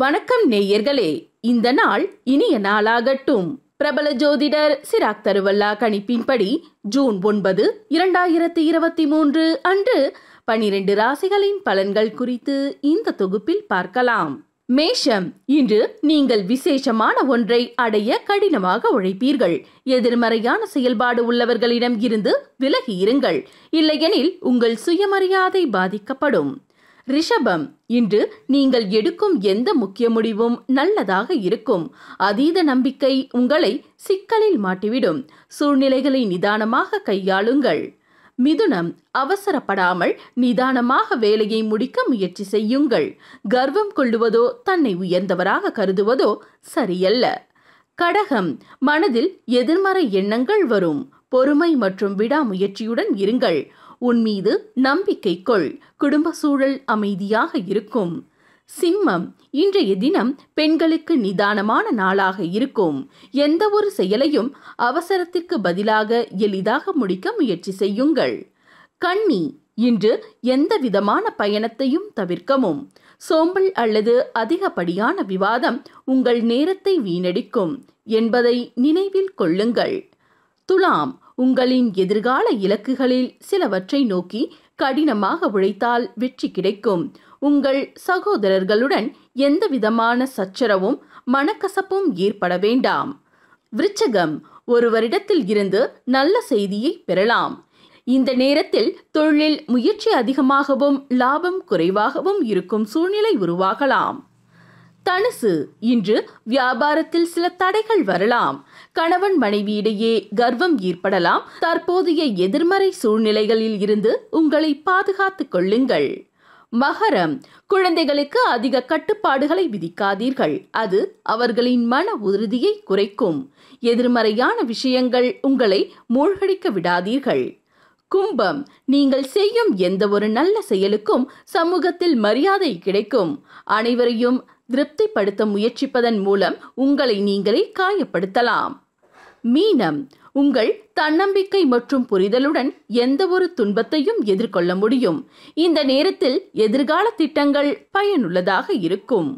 வணக்கம் நேயர்களே இந்த நாள் இனிய நாளாகட்டும் பிரபல ஜோதிடர் சிராக் தருவல்லா கணிப்பின்படி ஜூன் ஒன்பது இரண்டாயிரத்தி இருபத்தி மூன்று அன்று பனிரெண்டு ராசிகளின் பலன்கள் குறித்து இந்த தொகுப்பில் பார்க்கலாம் மேஷம் இன்று நீங்கள் விசேஷமான ஒன்றை அடைய கடினமாக உழைப்பீர்கள் எதிர்மறையான செயல்பாடு உள்ளவர்களிடம் இருந்து விலகி இருங்கள் இல்லையெனில் உங்கள் சுயமரியாதை பாதிக்கப்படும் ரிஷபம் இன்று நீங்கள் எடுக்கும் எந்த முக்கிய முடிவும் நல்லதாக இருக்கும் அதீத நம்பிக்கை உங்களை சிக்கலில் மாட்டிவிடும் சூழ்நிலைகளை நிதானமாக கையாளுங்கள் மிதுனம் அவசரப்படாமல் நிதானமாக வேலையை முடிக்க முயற்சி செய்யுங்கள் கர்வம் கொள்ளுவதோ தன்னை உயர்ந்தவராக கருதுவதோ சரியல்ல கடகம் மனதில் எதிர்மறை எண்ணங்கள் வரும் பொறுமை மற்றும் விடாமுயற்சியுடன் இருங்கள் உன் மீது நம்பிக்கை கொள் குடும்ப சூழல் அமைதியாக இருக்கும் சிம்மம் இன்றைய தினம் பெண்களுக்கு நிதானமான நாளாக இருக்கும் எந்த ஒரு செயலையும் அவசரத்திற்கு பதிலாக எளிதாக முடிக்க முயற்சி செய்யுங்கள் கண்ணி இன்று எந்த விதமான பயணத்தையும் தவிர்க்கவும் சோம்பல் அல்லது அதிகப்படியான விவாதம் உங்கள் நேரத்தை வீணடிக்கும் என்பதை நினைவில் கொள்ளுங்கள் துலாம் உங்களின் எதிர்கால இலக்குகளில் சிலவற்றை நோக்கி கடினமாக உழைத்தால் வெற்றி கிடைக்கும் உங்கள் சகோதரர்களுடன் எந்த விதமான சச்சரவும் மனக்கசப்பும் ஏற்பட வேண்டாம் விருச்சகம் ஒருவரிடத்தில் இருந்து நல்ல செய்தியை பெறலாம் இந்த நேரத்தில் தொழிலில் முயற்சி அதிகமாகவும் லாபம் குறைவாகவும் இருக்கும் சூழ்நிலை உருவாகலாம் தனுசு இன்று வியாபாரத்தில் சில தடைகள் வரலாம் கணவன் மனைவியிடையே கர்வம் ஏற்படலாம் தற்போதைய எதிர்மறை சூழ்நிலைகளில் இருந்து உங்களை பாதுகாத்துக் கொள்ளுங்கள் மகரம் குழந்தைகளுக்கு அதிக கட்டுப்பாடுகளை விதிக்காதீர்கள் அது அவர்களின் மன உறுதியை குறைக்கும் எதிர்மறையான விஷயங்கள் உங்களை மூழ்கடிக்க விடாதீர்கள் கும்பம் நீங்கள் செய்யும் எந்த ஒரு நல்ல செயலுக்கும் சமூகத்தில் மரியாதை கிடைக்கும் அனைவரையும் திருப்திப்படுத்த முயற்சிப்பதன் மூலம் உங்களை நீங்களே காயப்படுத்தலாம் மீனம் உங்கள் தன்னம்பிக்கை மற்றும் புரிதலுடன் எந்த ஒரு துன்பத்தையும் எதிர்கொள்ள முடியும் இந்த நேரத்தில் எதிர்கால திட்டங்கள் பயனுள்ளதாக இருக்கும்